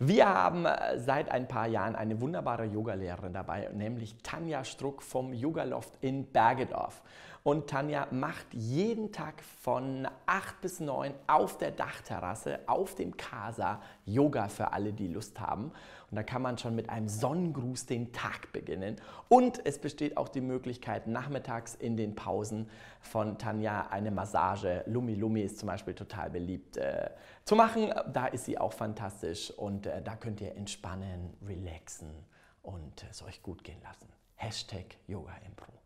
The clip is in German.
Wir haben äh, seit ein paar Jahren eine wunderbare Yogalehrerin dabei, nämlich Tanja Struck vom Yogaloft in Bergedorf. Und Tanja macht jeden Tag von 8 bis 9 auf der Dachterrasse, auf dem Casa, Yoga für alle, die Lust haben. Und da kann man schon mit einem Sonnengruß den Tag beginnen. Und es besteht auch die Möglichkeit, nachmittags in den Pausen von Tanja eine Massage, Lumi Lumi ist zum Beispiel total beliebt, äh, zu machen. Da ist sie auch fantastisch und äh, da könnt ihr entspannen, relaxen und äh, es euch gut gehen lassen. Hashtag Yoga Impro.